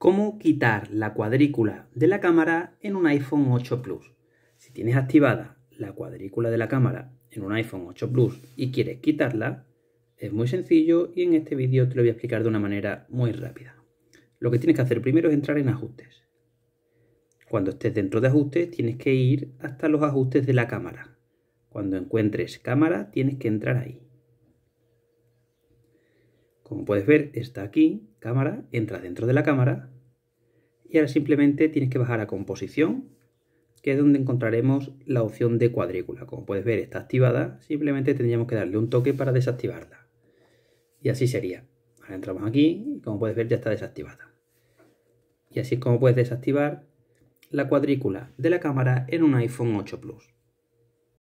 cómo quitar la cuadrícula de la cámara en un iPhone 8 Plus. Si tienes activada la cuadrícula de la cámara en un iPhone 8 Plus y quieres quitarla, es muy sencillo y en este vídeo te lo voy a explicar de una manera muy rápida. Lo que tienes que hacer primero es entrar en ajustes. Cuando estés dentro de ajustes tienes que ir hasta los ajustes de la cámara. Cuando encuentres cámara tienes que entrar ahí. Como puedes ver, está aquí, cámara, entra dentro de la cámara y ahora simplemente tienes que bajar a composición, que es donde encontraremos la opción de cuadrícula. Como puedes ver, está activada, simplemente tendríamos que darle un toque para desactivarla. Y así sería. Ahora entramos aquí y como puedes ver ya está desactivada. Y así es como puedes desactivar la cuadrícula de la cámara en un iPhone 8 Plus.